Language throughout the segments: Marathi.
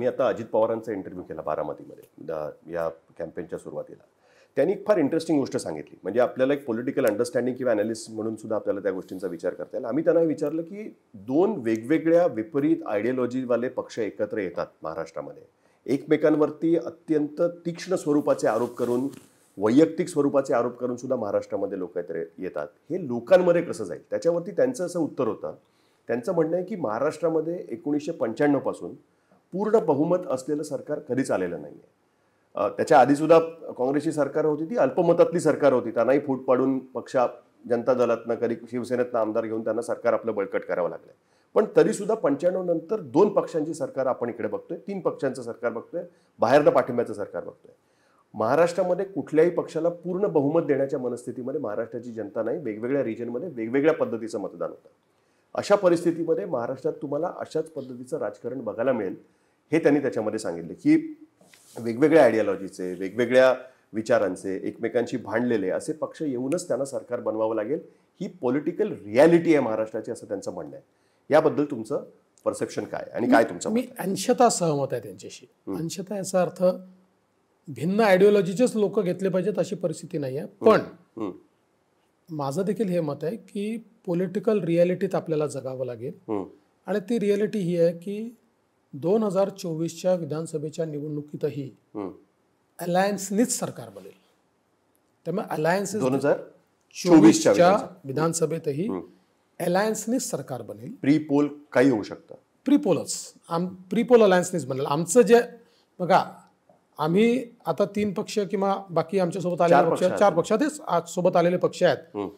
मी आता अजित पवारांचा इंटरव्ह्यू केला बारामतीमध्ये या कॅम्पेनच्या सुरुवातीला त्यांनी एक फार इंटरेस्टिंग गोष्ट सांगितली म्हणजे आपल्याला एक पॉलिटिकल अंडरस्टँडिंग किंवा अनालिस्ट म्हणून सुद्धा आपल्याला त्या गोष्टींचा विचार करता येईल आम्ही त्यांना विचारलं की दोन वेगवेगळ्या विपरीत वाले पक्ष एकत्र येतात महाराष्ट्रामध्ये एकमेकांवरती अत्यंत तीक्ष्ण स्वरूपाचे आरोप करून वैयक्तिक स्वरूपाचे आरोप करून सुद्धा महाराष्ट्रामध्ये लोक येतात हे लोकांमध्ये कसं जाईल त्याच्यावरती त्यांचं असं उत्तर होतं त्यांचं म्हणणं आहे की महाराष्ट्रामध्ये एकोणीसशे पंच्याण्णवपासून पूर्ण बहुमत असलेलं सरकार कधीच आलेलं नाही आहे त्याच्या आधीसुद्धा काँग्रेसची सरकार होती ती अल्पमतातली सरकार होती त्यांनाही फूट पाडून पक्षा जनता दलातनं कधी शिवसेनेतनं आमदार घेऊन त्यांना सरकार आपलं बळकट करावं लागलं पण तरीसुद्धा पंच्याण्णव नंतर दोन पक्षांची सरकार आपण इकडे बघतोय तीन पक्षांचं सरकार बघतोय बाहेरनं पाठिंब्याचं सरकार बघतोय महाराष्ट्रामध्ये कुठल्याही पक्षाला पूर्ण बहुमत देण्याच्या मनस्थितीमध्ये महाराष्ट्राची जनता नाही वेगवेगळ्या रिजनमध्ये वेगवेगळ्या पद्धतीचं मतदान होतं अशा परिस्थितीमध्ये महाराष्ट्रात तुम्हाला अशाच पद्धतीचं राजकारण बघायला मिळेल हे त्यांनी त्याच्यामध्ये सांगितले की वेगवेगळ्या आयडियॉलॉजीचे वेगवेगळ्या विचारांचे एकमेकांशी भांडलेले असे पक्ष येऊनच त्यांना सरकार बनवावं लागेल ही पॉलिटिकल रियालिटी आहे महाराष्ट्राची असं त्यांचं म्हणणं आहे याबद्दल तुमचं परसेप्शन काय आणि काय तुमचं मी अंशता सहमत आहे त्यांच्याशी अंशता याचा अर्थ भिन्न आयडिओलॉजीचेच लोक घेतले पाहिजेत अशी परिस्थिती नाही आहे पण माझं देखील हे मत आहे की पॉलिटिकल रियालिटीत आपल्याला जगावं लागेल आणि ती रियालिटी ही आहे की दोन हजार चोवीसच्या विधानसभेच्या निवडणुकीतही अलायन्सनीच सरकार बनेल त्यामुळे अलायन्स दोन हजार चोवीसच्या विधानसभेतही अलायन्सनीच सरकार बनेल प्री पोल काही होऊ शकतं पोलच आम प्रीपोल अलायन्सनीच बनेल आमचं जे बघा आम्ही आता तीन पक्ष किंवा बाकी आमच्यासोबत आलेले पक्ष चार पक्षातच आज सोबत आलेले पक्ष आहेत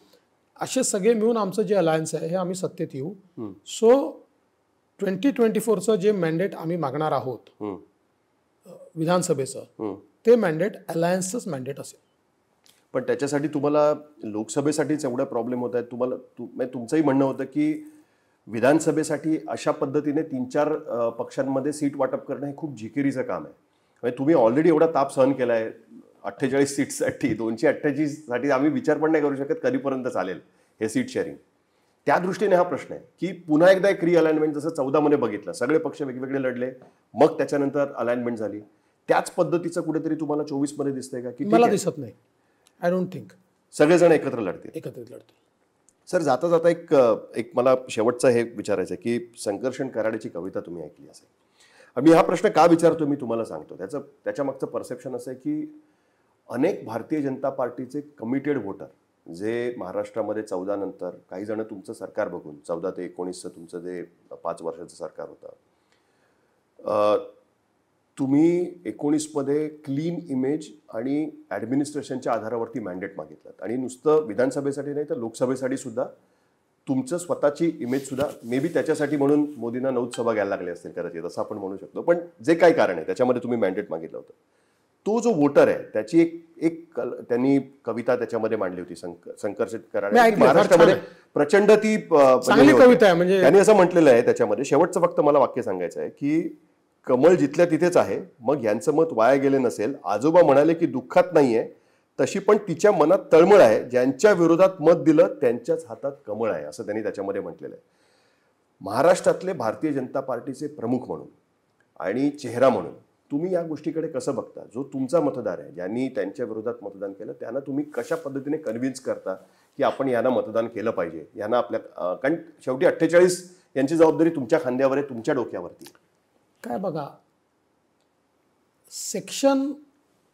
असे सगळे मिळून आमचं जे अलायन्स आहे हे आम्ही सत्तेत येऊ सो ट्वेंटी ट्वेंटी फोरचं जे मॅन्डेट आम्ही मागणार आहोत विधानसभेचं ते मॅन्डेट अलायन्सच मॅन्डेट असेल पण त्याच्यासाठी तुम्हाला लोकसभेसाठीच एवढ्या प्रॉब्लेम होत आहेत तुम्हाला म्हणजे तुमचंही म्हणणं होतं की विधानसभेसाठी अशा पद्धतीने तीन चार पक्षांमध्ये सीट वाटप करणं हे खूप झिकिरीचं काम आहे म्हणजे तुम्ही ऑलरेडी एवढा ताप सहन केला आहे अठ्ठेचाळीस सीटसाठी दोनशे अठ्ठ्याऐंशीसाठी आम्ही विचार पण नाही करू शकत कधीपर्यंत चालेल हे सीट शेअरिंग त्या दृष्टीने हा प्रश्न आहे की पुन्हा एकदा एक रिअलाइनमेंट जसं चौदामध्ये बघितलं सगळे पक्ष वेगवेगळे लढले मग त्याच्यानंतर अलाइनमेंट झाली त्याच पद्धतीचं कुठेतरी तुम्हाला चोवीस मध्ये दिसतंय का की मला दिसत नाही आय डोंट थिंक सगळेजण एकत्र लढतील एकत्र लढतील सर जाता जाता एक एक मला शेवटचं हे विचारायचं आहे की संकर्षण कराड्याची कविता तुम्ही ऐकली असेल मी हा प्रश्न का विचारतो मी तुम्हाला सांगतो त्याचं त्याच्यामागचं परसेप्शन असं आहे की अनेक भारतीय जनता पार्टीचे कमिटेड व्होटर जे महाराष्ट्रामध्ये चौदा नंतर काही जण तुमचं सरकार बघून चौदा ते एकोणीसचं तुमचं जे पाच वर्षाचं सरकार होतं तुम्ही एकोणीसमध्ये क्लीन इमेज आणि ॲडमिनिस्ट्रेशनच्या आधारावरती मॅन्डेट मागितलं आणि नुसतं विधानसभेसाठी नाही तर लोकसभेसाठी सुद्धा तुमचं स्वतःची इमेज सुद्धा मे बी त्याच्यासाठी म्हणून मोदींना नौदसभा सभा घ्यायला लागले असतील कदाचित असं आपण म्हणू शकतो पण जे काही कारण आहे त्याच्यामध्ये तुम्ही मॅन्डेट मागितलं होतं तो जो वोटर आहे त्याची एक एक त्यांनी कविता त्याच्यामध्ये मांडली होती संकर्षित करायला महाराष्ट्रामध्ये प्रचंड ती म्हणजे कविता आहे म्हणजे त्यांनी असं म्हटलेलं आहे त्याच्यामध्ये शेवटचं फक्त मला वाक्य सांगायचं आहे की कमळ जिथल्या तिथेच आहे मग यांचं मत वाया गेले नसेल आजोबा म्हणाले की दुःखात नाहीये तशी पण तिच्या मनात तळमळ आहे ज्यांच्या विरोधात मत दिलं त्यांच्याच हातात कमळ आहे असं त्यांनी त्याच्यामध्ये म्हटलेलं आहे महाराष्ट्रातले भारतीय जनता पार्टीचे प्रमुख म्हणून आणि चेहरा म्हणून तुम्ही या गोष्टीकडे कसं बघता जो तुमचा मतदार आहे ज्यांनी त्यांच्या विरोधात मतदान केलं त्यांना तुम्ही कशा पद्धतीने कन्व्हिन्स करता की आपण यांना मतदान केलं पाहिजे यांना आपल्या कारण शेवटी अठ्ठेचाळीस यांची जबाबदारी तुमच्या खांद्यावर आहे तुमच्या डोक्यावरती काय बघा सेक्शन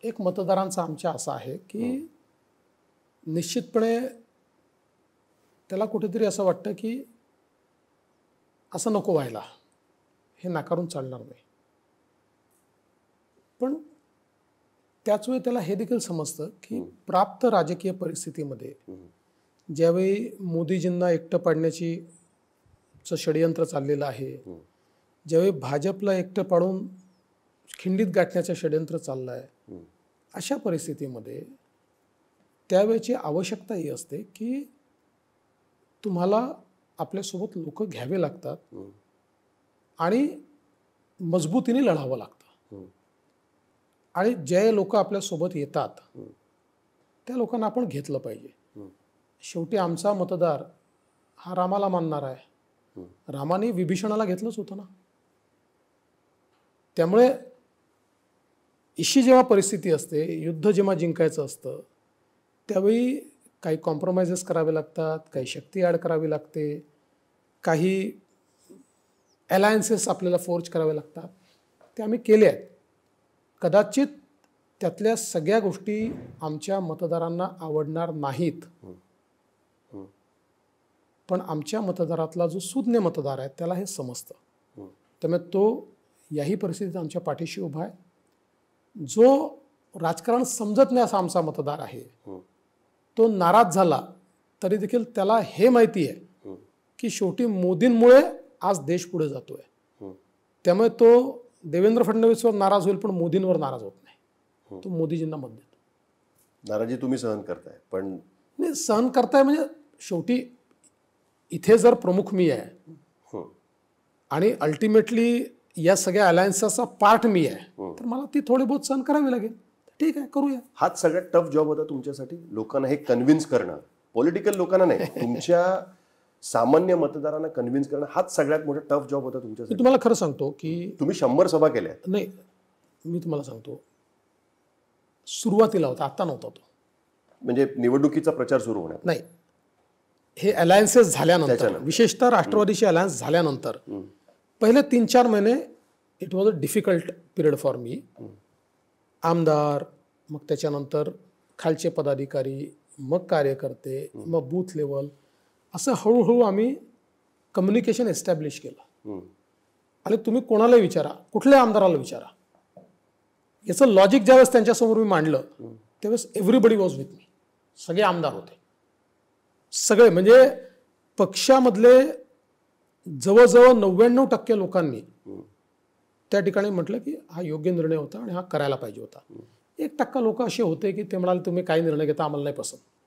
एक मतदारांचा आमच्या असा आहे की हो. निश्चितपणे त्याला कुठेतरी असं वाटतं की असं नको व्हायला हे नाकारून चालणार नाही पण त्याच वेळी त्याला हे देखील समजतं की प्राप्त राजकीय परिस्थितीमध्ये ज्यावेळी मोदीजींना एकटं पाडण्याची षडयंत्र चाललेलं आहे ज्यावेळी भाजपला एकटं पाडून खिंडीत गाठण्याचं षडयंत्र चाललं आहे अशा परिस्थितीमध्ये त्यावेळेची आवश्यकता ही असते की तुम्हाला आपल्यासोबत लोक घ्यावे लागतात आणि मजबूतीने लढावं लागतं आणि जे लोक आपल्यासोबत येतात त्या लोकांना आपण घेतलं पाहिजे शेवटी आमचा मतदार हा रामाला मानणार आहे रामाने विभीषणाला घेतलंच होतं ना त्यामुळे इशी जेव्हा परिस्थिती असते युद्ध जेव्हा जिंकायचं असतं त्यावेळी काही कॉम्प्रोमाइजेस करावे लागतात काही शक्ती ॲड करावी लागते काही अलायन्सेस आपल्याला फोर्ज करावे लागतात ते आम्ही केले आहेत कदाचित त्यातल्या सगळ्या गोष्टी आमच्या मतदारांना आवडणार नाहीत पण आमच्या मतदारातला जो सुज्ञ मतदार आहे त्याला हे समजतं त्यामुळे तो याही परिस्थितीत आमच्या पाठीशी उभा आहे जो राजकारण समजत नाही असा आमचा मतदार आहे तो नाराज झाला तरी देखील त्याला हे माहिती आहे की शेवटी मोदींमुळे आज देश पुढे जातोय त्यामुळे तो देवेंद्र फडणवीसवर नाराज होईल पण मोदींवर नाराज होत नाही हो. तो मोदीजींना मत देतो नाराजी तुम्ही सहन करताय पण नाही सहन करताय म्हणजे शेवटी इथे जर प्रमुख मी आहे हो. आणि अल्टिमेटली या सगळ्या अलायन्सचा पार्ट मी आहे हो. तर मला ती थोडी बहुत सहन करावी लागेल ठीक आहे करूया हाच सगळ्यात टफ जॉब होता तुमच्यासाठी लोकांना हे कन्व्हिन्स करणं पॉलिटिकल लोकांना नाही तुमच्या सामान्य मतदारांना कन्व्हिन्स करणं हाच सगळ्यात मोठा टफ जॉब होता तुमच्या तुम्हाला खरं सांगतो की तुम्ही शंभर सभा केल्या नाही मी तुम्हाला सांगतो सुरुवातीला होता आता नव्हता तो म्हणजे निवडणुकीचा प्रचार सुरू होणार नाही हे अलायन्सेस झाल्यानंतर विशेषतः राष्ट्रवादीशी अलायन्स झाल्यानंतर पहिले तीन चार महिने it was a difficult period for me आमदार मग त्याच्यानंतर खालचे पदाधिकारी मग कार्यकर्ते मग बूथ लेवल असं हळूहळू आम्ही कम्युनिकेशन एस्टॅब्लिश केलं आणि तुम्ही कोणाला विचारा कुठल्या आमदाराला विचारा याचं लॉजिक ज्यावेळेस त्यांच्यासमोर मी मांडलं त्यावेळेस एव्हरीबडी वॉज विथ मी सगळे आमदार होते सगळे म्हणजे पक्षामधले जवळजवळ नव्याण्णव टक्के लोकांनी त्या ठिकाणी म्हटलं की हा योग्य निर्णय होता आणि हा करायला पाहिजे होता एक टक्का लोक असे होते की ते म्हणाले तुम्ही काही निर्णय घेता आम्हाला नाही पसंत